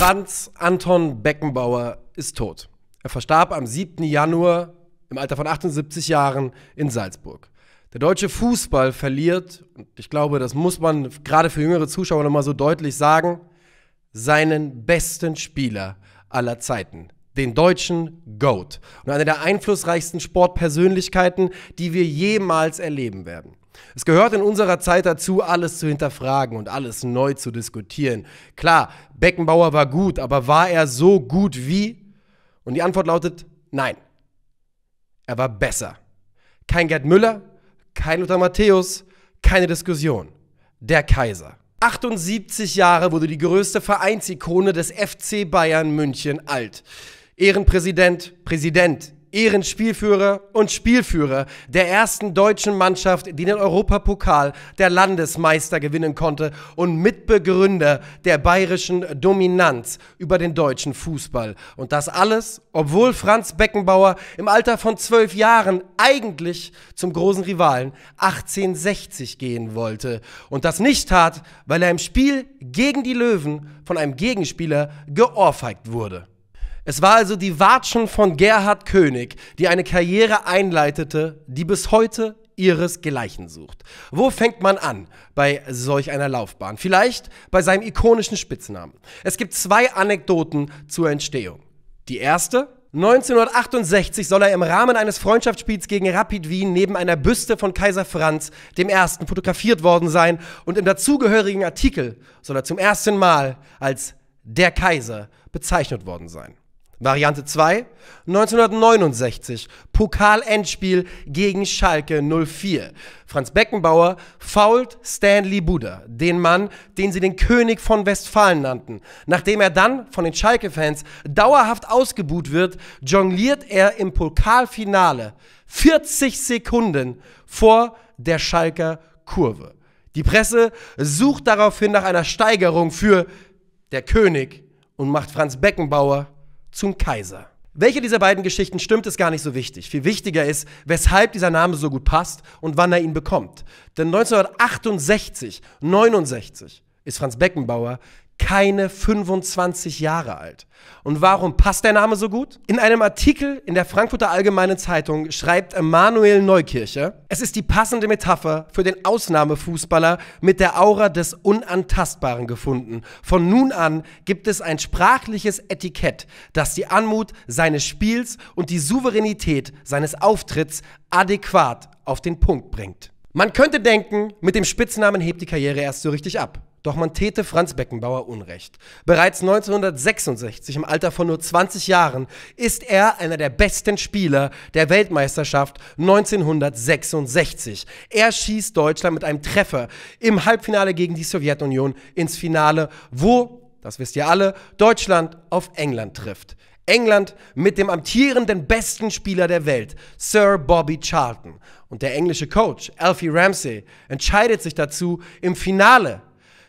Franz Anton Beckenbauer ist tot. Er verstarb am 7. Januar im Alter von 78 Jahren in Salzburg. Der deutsche Fußball verliert, und ich glaube, das muss man gerade für jüngere Zuschauer nochmal so deutlich sagen, seinen besten Spieler aller Zeiten. Den deutschen GOAT und eine der einflussreichsten Sportpersönlichkeiten, die wir jemals erleben werden. Es gehört in unserer Zeit dazu, alles zu hinterfragen und alles neu zu diskutieren. Klar, Beckenbauer war gut, aber war er so gut wie? Und die Antwort lautet nein. Er war besser. Kein Gerd Müller, kein Lothar Matthäus, keine Diskussion. Der Kaiser. 78 Jahre wurde die größte Vereinsikone des FC Bayern München alt. Ehrenpräsident, Präsident, Ehrenspielführer und Spielführer der ersten deutschen Mannschaft, die den Europapokal der Landesmeister gewinnen konnte und Mitbegründer der bayerischen Dominanz über den deutschen Fußball. Und das alles, obwohl Franz Beckenbauer im Alter von zwölf Jahren eigentlich zum großen Rivalen 1860 gehen wollte und das nicht tat, weil er im Spiel gegen die Löwen von einem Gegenspieler geohrfeigt wurde. Es war also die Watschen von Gerhard König, die eine Karriere einleitete, die bis heute ihresgleichen sucht. Wo fängt man an bei solch einer Laufbahn? Vielleicht bei seinem ikonischen Spitznamen. Es gibt zwei Anekdoten zur Entstehung. Die erste, 1968 soll er im Rahmen eines Freundschaftsspiels gegen Rapid Wien neben einer Büste von Kaiser Franz I. fotografiert worden sein und im dazugehörigen Artikel soll er zum ersten Mal als der Kaiser bezeichnet worden sein. Variante 2, 1969, Pokalendspiel gegen Schalke 04. Franz Beckenbauer fault Stanley Buda, den Mann, den sie den König von Westfalen nannten. Nachdem er dann von den Schalke-Fans dauerhaft ausgebuht wird, jongliert er im Pokalfinale 40 Sekunden vor der Schalker Kurve. Die Presse sucht daraufhin nach einer Steigerung für der König und macht Franz Beckenbauer zum Kaiser. Welche dieser beiden Geschichten stimmt, ist gar nicht so wichtig. Viel wichtiger ist, weshalb dieser Name so gut passt und wann er ihn bekommt. Denn 1968, 69 ist Franz Beckenbauer keine 25 Jahre alt. Und warum passt der Name so gut? In einem Artikel in der Frankfurter Allgemeinen Zeitung schreibt Emanuel Neukirche, es ist die passende Metapher für den Ausnahmefußballer mit der Aura des Unantastbaren gefunden. Von nun an gibt es ein sprachliches Etikett, das die Anmut seines Spiels und die Souveränität seines Auftritts adäquat auf den Punkt bringt. Man könnte denken, mit dem Spitznamen hebt die Karriere erst so richtig ab. Doch man täte Franz Beckenbauer Unrecht. Bereits 1966, im Alter von nur 20 Jahren, ist er einer der besten Spieler der Weltmeisterschaft 1966. Er schießt Deutschland mit einem Treffer im Halbfinale gegen die Sowjetunion ins Finale, wo, das wisst ihr alle, Deutschland auf England trifft. England mit dem amtierenden besten Spieler der Welt, Sir Bobby Charlton. Und der englische Coach, Alfie Ramsey, entscheidet sich dazu, im Finale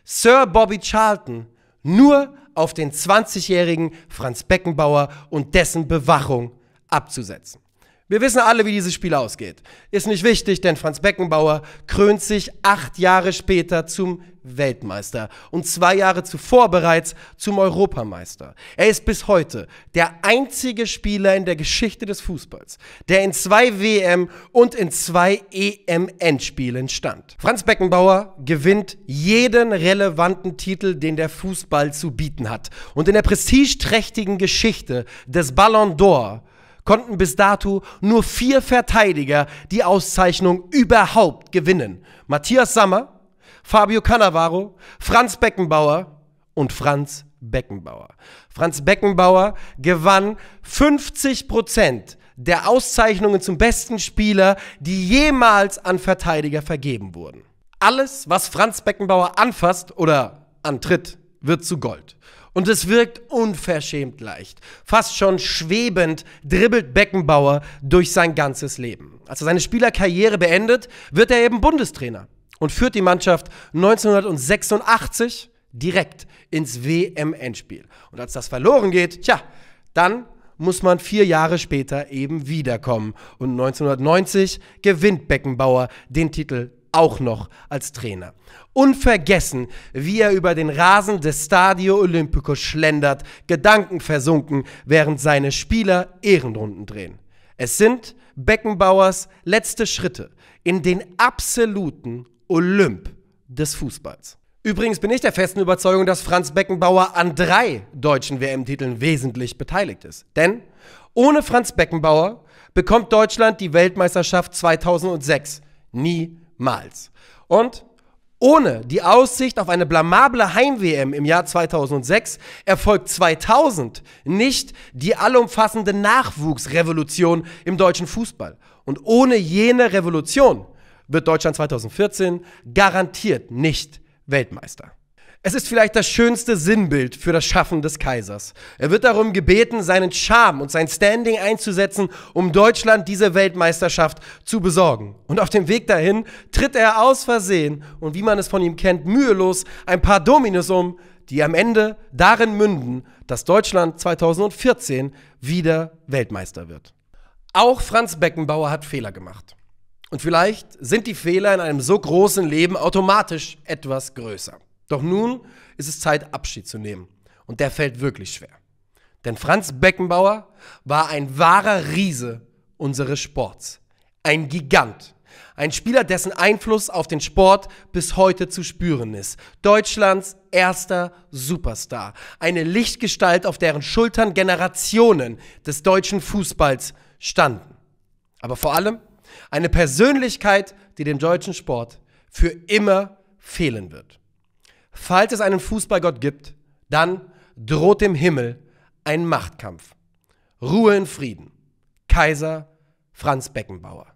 Sir Bobby Charlton nur auf den 20-jährigen Franz Beckenbauer und dessen Bewachung abzusetzen. Wir wissen alle, wie dieses Spiel ausgeht. Ist nicht wichtig, denn Franz Beckenbauer krönt sich acht Jahre später zum Weltmeister und zwei Jahre zuvor bereits zum Europameister. Er ist bis heute der einzige Spieler in der Geschichte des Fußballs, der in zwei WM und in zwei EMN-Spielen stand. Franz Beckenbauer gewinnt jeden relevanten Titel, den der Fußball zu bieten hat. Und in der prestigeträchtigen Geschichte des Ballon d'Or konnten bis dato nur vier Verteidiger die Auszeichnung überhaupt gewinnen. Matthias Sammer, Fabio Cannavaro, Franz Beckenbauer und Franz Beckenbauer. Franz Beckenbauer gewann 50 der Auszeichnungen zum besten Spieler, die jemals an Verteidiger vergeben wurden. Alles, was Franz Beckenbauer anfasst oder antritt, wird zu Gold. Und es wirkt unverschämt leicht. Fast schon schwebend dribbelt Beckenbauer durch sein ganzes Leben. Als er seine Spielerkarriere beendet, wird er eben Bundestrainer und führt die Mannschaft 1986 direkt ins WM-Endspiel. Und als das verloren geht, tja, dann muss man vier Jahre später eben wiederkommen. Und 1990 gewinnt Beckenbauer den Titel auch noch als Trainer. Unvergessen, wie er über den Rasen des Stadio Olimpico schlendert, gedankenversunken, während seine Spieler Ehrenrunden drehen. Es sind Beckenbauers letzte Schritte in den absoluten Olymp des Fußballs. Übrigens bin ich der festen Überzeugung, dass Franz Beckenbauer an drei deutschen WM-Titeln wesentlich beteiligt ist. Denn ohne Franz Beckenbauer bekommt Deutschland die Weltmeisterschaft 2006 niemals. Und ohne die Aussicht auf eine blamable Heim-WM im Jahr 2006 erfolgt 2000 nicht die allumfassende Nachwuchsrevolution im deutschen Fußball. Und ohne jene Revolution wird Deutschland 2014 garantiert nicht Weltmeister. Es ist vielleicht das schönste Sinnbild für das Schaffen des Kaisers. Er wird darum gebeten, seinen Charme und sein Standing einzusetzen, um Deutschland diese Weltmeisterschaft zu besorgen. Und auf dem Weg dahin tritt er aus Versehen und wie man es von ihm kennt, mühelos ein paar Dominos um, die am Ende darin münden, dass Deutschland 2014 wieder Weltmeister wird. Auch Franz Beckenbauer hat Fehler gemacht. Und vielleicht sind die Fehler in einem so großen Leben automatisch etwas größer. Doch nun ist es Zeit, Abschied zu nehmen. Und der fällt wirklich schwer. Denn Franz Beckenbauer war ein wahrer Riese unseres Sports. Ein Gigant. Ein Spieler, dessen Einfluss auf den Sport bis heute zu spüren ist. Deutschlands erster Superstar. Eine Lichtgestalt, auf deren Schultern Generationen des deutschen Fußballs standen. Aber vor allem eine Persönlichkeit, die dem deutschen Sport für immer fehlen wird. Falls es einen Fußballgott gibt, dann droht dem Himmel ein Machtkampf. Ruhe in Frieden. Kaiser Franz Beckenbauer.